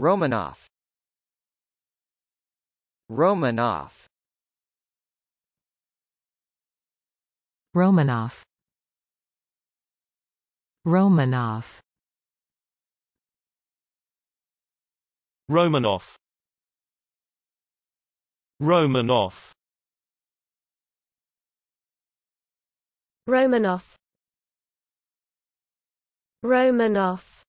Romanov Romanov Romanov Romanov Romanov Romanov Romanov Romanov